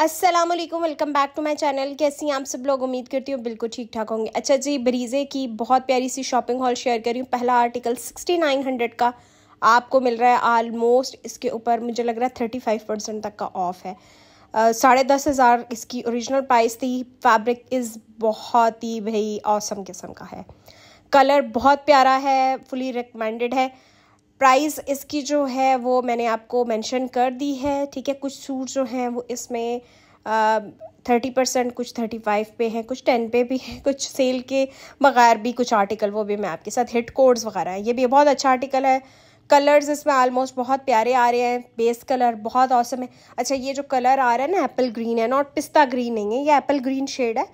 Aslam welcome back to my channel कैसी हैं आप सब लोग उम्मीद करती हूँ बिल्कुल ठीक ठाक होंगे अच्छा जी बरीज़े की बहुत प्यारी सी शॉपिंग हॉल शेयर कर रही हूँ पहला आर्टिकल 6900 का आपको मिल रहा है आलमोस्ट इसके ऊपर मुझे लग रहा है थर्टी फाइव परसेंट तक का ऑफ़ है साढ़े दस हज़ार इसकी ओरिजिनल प्राइस थी फैब्रिक इज़ बहुत ही भाई औसम किस्म का है कलर बहुत प्यारा है फुली रिकमेंडेड है प्राइस इसकी जो है वो मैंने आपको मेंशन कर दी है ठीक है कुछ सूट जो हैं वो इसमें थर्टी परसेंट कुछ थर्टी फाइव पे हैं कुछ टेन पे भी हैं कुछ सेल के बगैर भी कुछ आर्टिकल वो भी मैं आपके साथ हिट कोड्स वगैरह हैं ये भी बहुत अच्छा आर्टिकल है कलर्स इसमें आलमोस्ट बहुत प्यारे आ रहे हैं बेस कलर बहुत औसम है अच्छा ये जो कलर आ रहा है ना एप्पल ग्रीन है नॉट पिस्ता ग्रीन नहीं है ये एप्पल ग्रीन शेड है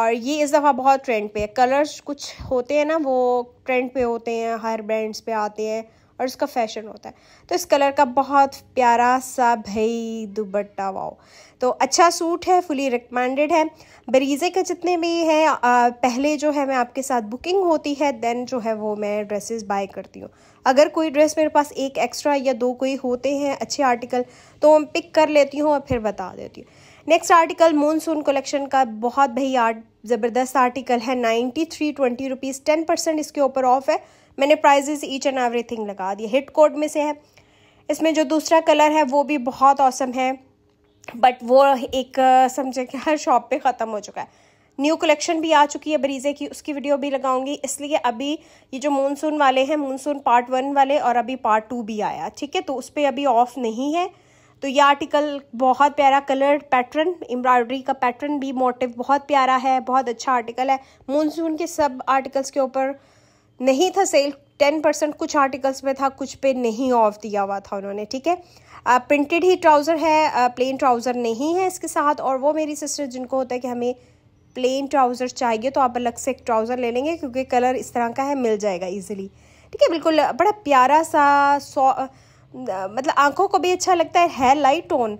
और ये इस दफ़ा बहुत ट्रेंड पे है कलर्स कुछ होते हैं ना वो ट्रेंड पे होते हैं हर ब्रांड्स पे आते हैं और इसका फैशन होता है तो इस कलर का बहुत प्यारा सा भई दुबट्टा वाओ तो अच्छा सूट है फुली रिकमेंडेड है बरीज़े का जितने भी हैं पहले जो है मैं आपके साथ बुकिंग होती है देन जो है वो मैं ड्रेसेस बाय करती हूँ अगर कोई ड्रेस मेरे पास एक एक्स्ट्रा या दो कोई होते हैं अच्छे आर्टिकल तो मैं पिक कर लेती हूँ और फिर बता देती हूँ नेक्स्ट आर्टिकल मानसून कलेक्शन का बहुत भई आर्ट ज़बरदस्त आर्टिकल है ninety three twenty rupees ten percent इसके ऊपर ऑफ है मैंने प्राइजेस ईच एंड एवरीथिंग लगा दिया हिट कोड में से है इसमें जो दूसरा कलर है वो भी बहुत औसम है बट वो एक समझे कि हर शॉप पे ख़त्म हो चुका है न्यू कलेक्शन भी आ चुकी है बरीजे की उसकी वीडियो भी लगाऊंगी इसलिए अभी ये जो मानसून वाले हैं मानसून पार्ट वन वाले और अभी पार्ट टू भी आया ठीक है तो उस पर अभी ऑफ नहीं है तो ये आर्टिकल बहुत प्यारा कलर पैटर्न एम्ब्रॉयडरी का पैटर्न भी मोटिव बहुत प्यारा है बहुत अच्छा आर्टिकल है मानसून के सब आर्टिकल्स के ऊपर नहीं था सेल टेन परसेंट कुछ आर्टिकल्स में था कुछ पे नहीं ऑफ दिया हुआ था उन्होंने ठीक है प्रिंटेड ही ट्राउज़र है प्लेन ट्राउज़र नहीं है इसके साथ और वो मेरी सिस्टर जिनको होता है कि हमें प्लेन ट्राउज़र चाहिए तो आप अलग से एक ट्राउज़र ले लेंगे क्योंकि कलर इस तरह का है मिल जाएगा ईजिली ठीक है बिल्कुल बड़ा प्यारा सा सॉ मतलब आँखों को भी अच्छा लगता है है लाइट टोन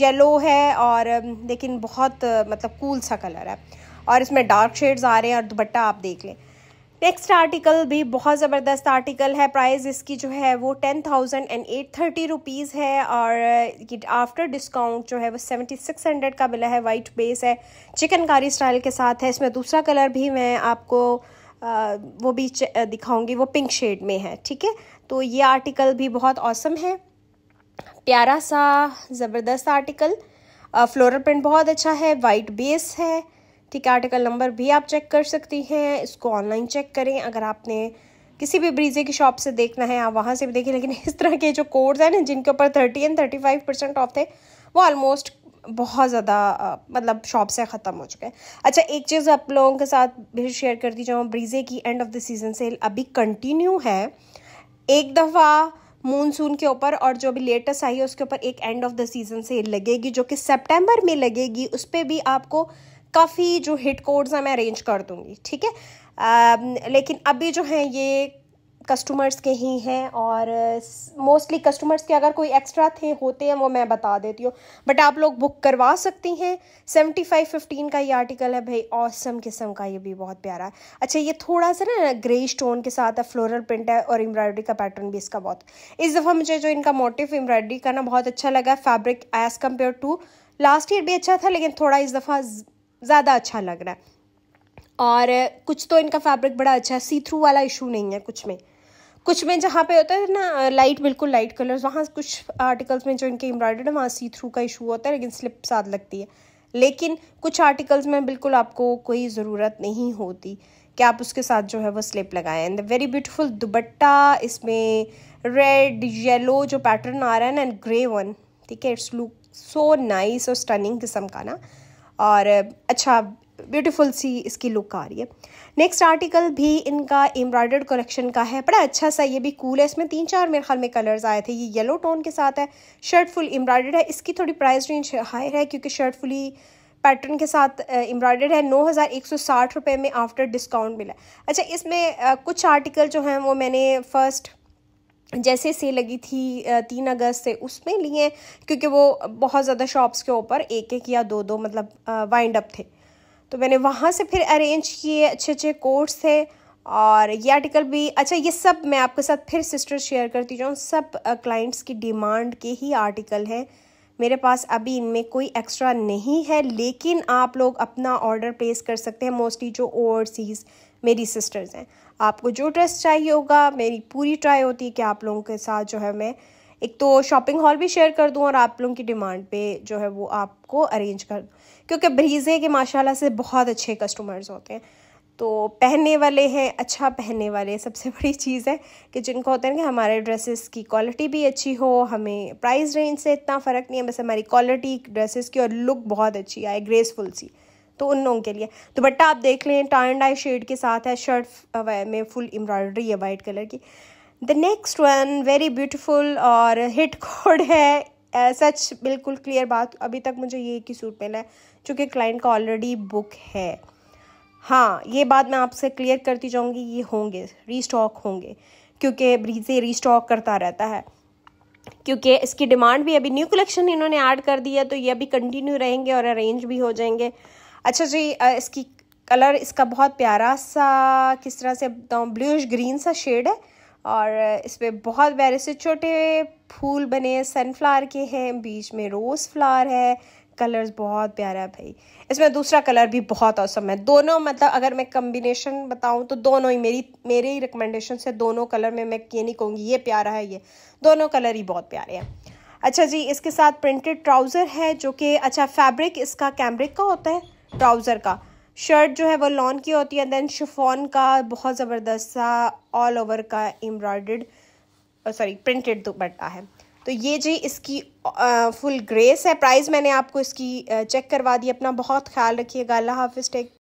येलो है और लेकिन बहुत मतलब कूल सा कलर है और इसमें डार्क शेड्स आ रहे हैं और दुपट्टा आप देख लें टेक्स्ट आर्टिकल भी बहुत ज़बरदस्त आर्टिकल है प्राइस इसकी जो है वो ten thousand and eight thirty rupees है और आफ्टर डिस्काउंट जो है वो सेवेंटी सिक्स हंड्रेड का मिला है वाइट बेस है चिकनकारी स्टाइल के साथ है इसमें दूसरा कलर भी मैं आपको आ, वो भी दिखाऊंगी वो पिंक शेड में है ठीक है तो ये आर्टिकल भी बहुत औसम है प्यारा सा ज़बरदस्त आर्टिकल फ्लोरल प्रिंट बहुत अच्छा है वाइट बेस है ठीक है आर्टिकल नंबर भी आप चेक कर सकती हैं इसको ऑनलाइन चेक करें अगर आपने किसी भी ब्रीजे की शॉप से देखना है आप वहाँ से भी देखें लेकिन इस तरह के जो कोड्स हैं ना जिनके ऊपर thirty and thirty five percent off थे वो ऑलमोस्ट बहुत ज़्यादा मतलब शॉप से ख़त्म हो चुके हैं अच्छा एक चीज़ आप लोगों के साथ भी शेयर कर दी जाऊँ ब्रीजे की end of the season sale अभी कंटिन्यू है एक दफ़ा मूनसून के ऊपर और जो अभी लेटेस्ट आई है उसके ऊपर एक end of the season sale लगेगी जो कि सेप्टेम्बर में लगेगी उस पर भी आपको काफ़ी जो हिट कोड्स हैं मैं अरेंज कर दूँगी ठीक है लेकिन अभी जो हैं ये कस्टमर्स के ही हैं और मोस्टली uh, कस्टमर्स के अगर कोई एक्स्ट्रा थे होते हैं वो मैं बता देती हूँ बट आप लोग बुक करवा सकती हैं सेवेंटी फाइव फिफ्टीन का ये आर्टिकल है भाई ऑसम किस्म का ये भी बहुत प्यारा है अच्छा ये थोड़ा सा ना ग्रे स्टोन के साथ है फ्लोरल प्रिंट है और एम्ब्रॉयडरी का पैटर्न भी इसका बहुत इस दफ़ा मुझे जो इनका मोटिव एम्ब्रॉयडरी का ना बहुत अच्छा लगा fabric as compare to last year भी अच्छा था लेकिन थोड़ा इस दफ़ा ज़्यादा अच्छा लग रहा है और कुछ तो इनका फैब्रिक बड़ा अच्छा है सी थ्रू वाला इशू नहीं है कुछ में कुछ में जहाँ पे होता है ना लाइट बिल्कुल लाइट कलर्स वहाँ कुछ आर्टिकल्स में जो इनके एम्ब्रॉयडर्ड है वहाँ सी थ्रू का इशू होता है लेकिन स्लिप साथ लगती है लेकिन कुछ आर्टिकल्स में बिल्कुल आपको कोई ज़रूरत नहीं होती कि आप उसके साथ जो है वो स्लिप लगाएं and the very beautiful dupatta इसमें रेड येलो जो पैटर्न आ रहा है ना एंड ग्रे वन ठीक है इट्स लुक सो नाइस और स्टनिंग किस्म का ना और अच्छा ब्यूटीफुल सी इसकी लुक आ रही है नेक्स्ट आर्टिकल भी इनका एम्ब्रॉयडर्ड कलेक्शन का है बड़ा अच्छा सा ये भी कूल है इसमें तीन चार मेरे ख्याल में कलर्स आए थे ये येलो टोन के साथ है शर्ट फुल एम्ब्रॉयडर्ड है इसकी थोड़ी प्राइस रेंज हायर है क्योंकि शर्ट फुली पैटर्न के साथ एम्ब्रॉयडर्ड है नौ हज़ार एक सौ साठ रुपये में आफ्टर डिस्काउंट मिला अच्छा इसमें कुछ आर्टिकल जो हैं वो मैंने फ़र्स्ट जैसे से लगी थी तीन अगस्त से उसमें लिए क्योंकि वो बहुत ज़्यादा शॉप्स के ऊपर एक एक या दो दो मतलब वाइंड अप थे तो मैंने वहाँ से फिर अरेंज किए अच्छे अच्छे कोर्ट्स थे और ये आर्टिकल भी अच्छा ये सब मैं आपके साथ फिर सिस्टर शेयर करती जाऊँ सब क्लाइंट्स की डिमांड के ही आर्टिकल हैं मेरे पास अभी इनमें कोई एक्स्ट्रा नहीं है लेकिन आप लोग अपना ऑर्डर प्लेस कर सकते हैं मोस्टली जो ओवरसीज़ मेरी सिस्टर्स हैं आपको जो ड्रेस चाहिए होगा मेरी पूरी ट्राई होती है कि आप लोगों के साथ जो है मैं एक तो शॉपिंग हॉल भी शेयर कर दूं और आप लोगों की डिमांड पे जो है वो आपको अरेंज कर दूँ क्योंकि ब्रीजे के माशाल्लाह से बहुत अच्छे कस्टमर्स होते हैं तो पहनने वाले हैं अच्छा पहनने वाले सबसे बड़ी चीज़ है कि जिनको होता है कि हमारे ड्रेसेस की क्वालिटी भी अच्छी हो हमें प्राइस रेंज से इतना फ़र्क नहीं है बस हमारी क्वालिटी ड्रेसेस की और लुक बहुत अच्छी आए ग्रेसफुल सी तो उन लोगों के लिए दुपट्टा आप देख लें टाई आई शेड के साथ है शर्ट में फुल एम्ब्रॉयडरी है वाइट कलर की the next one very beautiful और हिट कोड है सच बिल्कुल क्लियर बात अभी तक मुझे ये एक ही सूट मिला है चूँकि क्लाइंट का ऑलरेडी बुक है हाँ ये बात मैं आपसे क्लियर करती जाऊँगी ये होंगे रीस्टॉक होंगे क्योंकि ब्रीजे रीस्टॉक करता रहता है क्योंकि इसकी डिमांड भी अभी न्यू कलेक्शन इन्होंने ऐड कर दिया तो ये अभी कंटिन्यू रहेंगे और अरेंज भी हो जाएंगे अच्छा जी इसकी कलर इसका बहुत प्यारा सा किस तरह से बताऊँ ब्लूश ग्रीन सा शेड है और इस पर बहुत वेरे से छोटे फूल बने सनफ्लावर के हैं बीच में रोज़ फ्लावर है कलर्स बहुत प्यारा है भाई इसमें दूसरा कलर भी बहुत औसम है दोनों मतलब अगर मैं कम्बिनेशन बताऊँ तो दोनों ही मेरी मेरे ही रिकमेंडेशन से दोनों कलर में मैं ये नहीं कहूँगी ये प्यारा है ये दोनों कलर ही बहुत प्यारे हैं अच्छा जी इसके साथ प्रिंटेड ट्राउज़र है जो कि अच्छा फैब्रिक इसका कैमरिक का होता है ट्राउज़र का शर्ट जो है वो लॉन की होती है देन शिफॉन का बहुत ज़बरदस्त सा ऑल ओवर का एम्ब्रॉयड सॉरी प्रिंटेड दुपट्टा है तो ये जी इसकी आ, फुल ग्रेस है प्राइस मैंने आपको इसकी चेक करवा दी अपना बहुत ख्याल रखिएगा अल्लाह हाफिज़ टेक